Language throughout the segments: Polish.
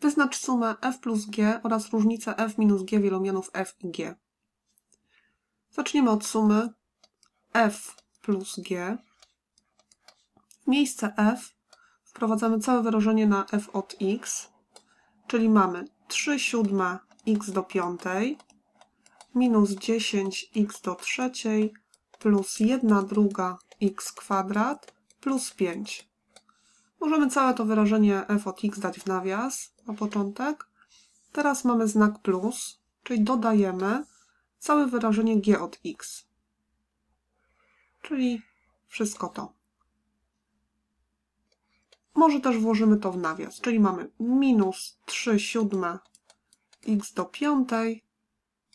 Wyznacz sumę f plus g oraz różnicę f minus g wielomianów f i g. Zaczniemy od sumy f plus g. W miejsce f wprowadzamy całe wyrażenie na f od x, czyli mamy 3 siódma x do piątej minus 10x do trzeciej plus 1 druga x kwadrat plus 5. Możemy całe to wyrażenie f od x dać w nawias na początek. Teraz mamy znak plus, czyli dodajemy całe wyrażenie g od x. Czyli wszystko to. Może też włożymy to w nawias, czyli mamy minus 3 siódme x do piątej,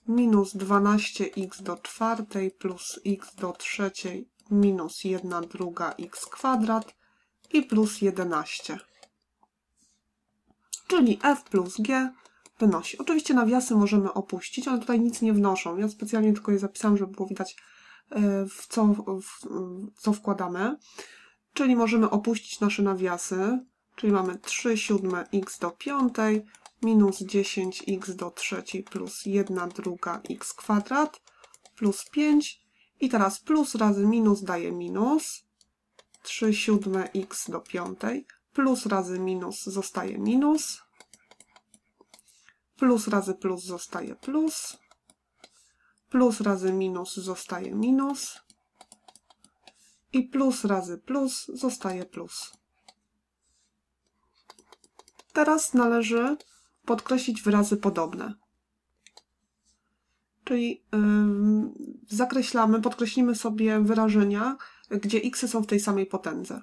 minus 12x do czwartej plus x do trzeciej minus 1 druga x kwadrat i plus 11. Czyli f plus g wynosi. Oczywiście nawiasy możemy opuścić, one tutaj nic nie wnoszą. Ja specjalnie tylko je zapisałam, żeby było widać e, w co, w, co wkładamy. Czyli możemy opuścić nasze nawiasy, czyli mamy 3 siódme x do piątej minus 10x do trzeciej plus 1 druga x kwadrat plus 5 i teraz plus razy minus daje minus 3 siódme x do piątej plus razy minus zostaje minus, plus razy plus zostaje plus, plus razy minus zostaje minus i plus razy plus zostaje plus. Teraz należy podkreślić wyrazy podobne. Czyli yy, zakreślamy, podkreślimy sobie wyrażenia, gdzie x są w tej samej potędze.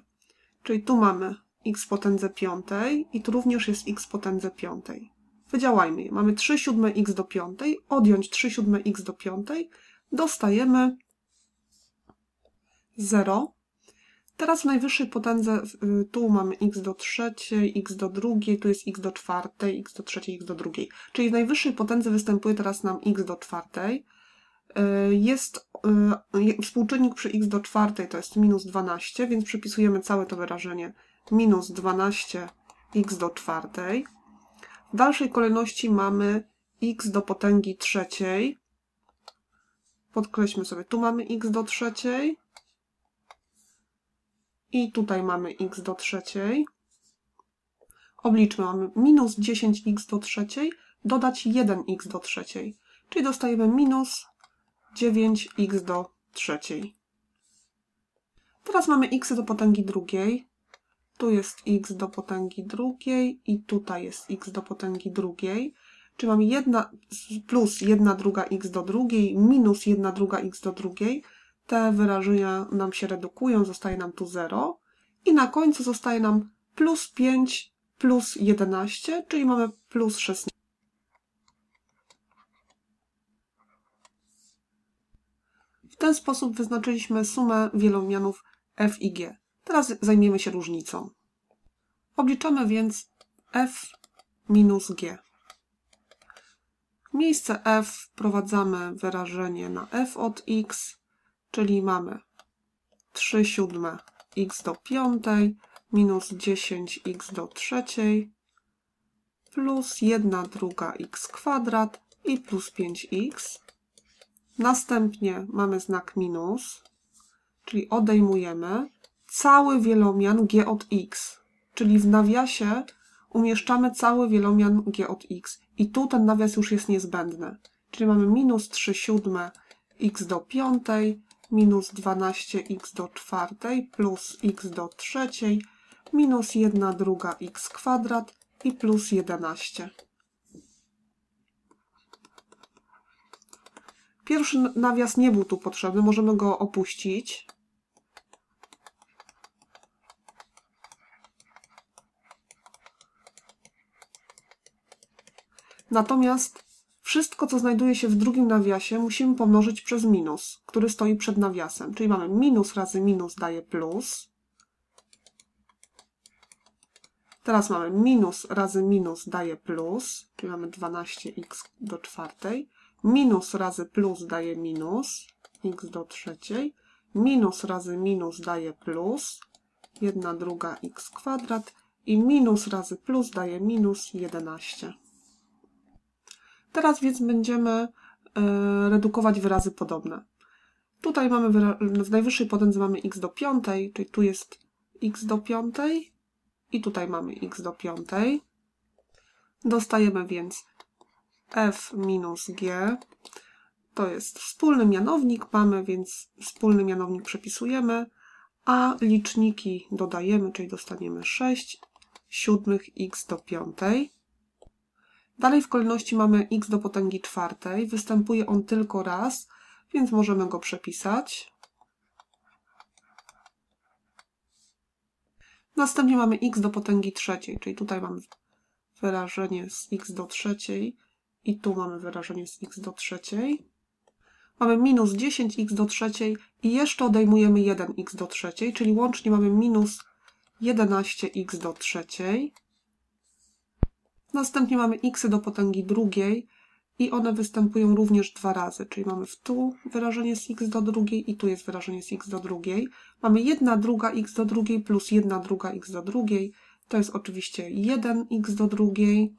Czyli tu mamy x potędze piątej i tu również jest x potędze piątej. Wydziałajmy je. Mamy 3 siódme x do piątej, odjąć 3 siódme x do piątej, dostajemy 0. Teraz w najwyższej potędze y, tu mamy x do trzeciej, x do drugiej, tu jest x do czwartej, x do trzeciej, x do drugiej. Czyli w najwyższej potędze występuje teraz nam x do czwartej. Y, jest y, współczynnik przy x do czwartej to jest minus 12, więc przepisujemy całe to wyrażenie minus 12x do czwartej. W dalszej kolejności mamy x do potęgi trzeciej. Podkreślmy sobie, tu mamy x do trzeciej i tutaj mamy x do trzeciej. Obliczmy, mamy minus 10x do trzeciej, dodać 1x do trzeciej, czyli dostajemy minus 9x do trzeciej. Teraz mamy x do potęgi drugiej. Tu jest x do potęgi drugiej i tutaj jest x do potęgi drugiej. Czyli mamy jedna plus 1 druga x do drugiej minus 1 druga x do drugiej. Te wyrażenia nam się redukują, zostaje nam tu 0. I na końcu zostaje nam plus 5 plus 11, czyli mamy plus 16. ten sposób wyznaczyliśmy sumę wielomianów f i g. Teraz zajmiemy się różnicą. Obliczamy więc f minus g. W miejsce f wprowadzamy wyrażenie na f od x, czyli mamy 3 siódme x do piątej minus 10x do trzeciej plus 1 druga x kwadrat i plus 5x. Następnie mamy znak minus, czyli odejmujemy cały wielomian g od x, czyli w nawiasie umieszczamy cały wielomian g od x. I tu ten nawias już jest niezbędny. Czyli mamy minus 3 siódme x do piątej, minus 12x do czwartej, plus x do trzeciej, minus 1 druga x kwadrat i plus 11. Pierwszy nawias nie był tu potrzebny, możemy go opuścić. Natomiast wszystko, co znajduje się w drugim nawiasie, musimy pomnożyć przez minus, który stoi przed nawiasem. Czyli mamy minus razy minus daje plus. Teraz mamy minus razy minus daje plus, czyli mamy 12x do czwartej. Minus razy plus daje minus, x do trzeciej. Minus razy minus daje plus, 1 druga x kwadrat. I minus razy plus daje minus 11. Teraz więc będziemy e, redukować wyrazy podobne. Tutaj mamy w najwyższej potędze mamy x do piątej, czyli tu jest x do piątej i tutaj mamy x do piątej. Dostajemy więc f minus g to jest wspólny mianownik, mamy więc wspólny mianownik przepisujemy, a liczniki dodajemy, czyli dostaniemy 6 siódmych x do piątej. Dalej w kolejności mamy x do potęgi czwartej. Występuje on tylko raz, więc możemy go przepisać. Następnie mamy x do potęgi trzeciej, czyli tutaj mamy wyrażenie z x do trzeciej i tu mamy wyrażenie z x do trzeciej. Mamy minus 10x do trzeciej i jeszcze odejmujemy 1x do trzeciej, czyli łącznie mamy minus 11x do trzeciej. Następnie mamy x do potęgi drugiej i one występują również dwa razy, czyli mamy w tu wyrażenie z x do drugiej i tu jest wyrażenie z x do drugiej. Mamy 1 druga x do drugiej plus 1 druga x do drugiej, to jest oczywiście 1x do drugiej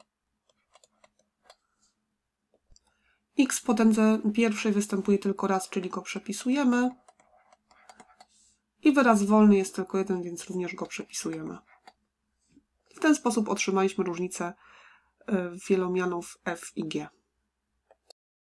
x w potędze pierwszej występuje tylko raz, czyli go przepisujemy. I wyraz wolny jest tylko jeden, więc również go przepisujemy. W ten sposób otrzymaliśmy różnicę y, wielomianów f i g.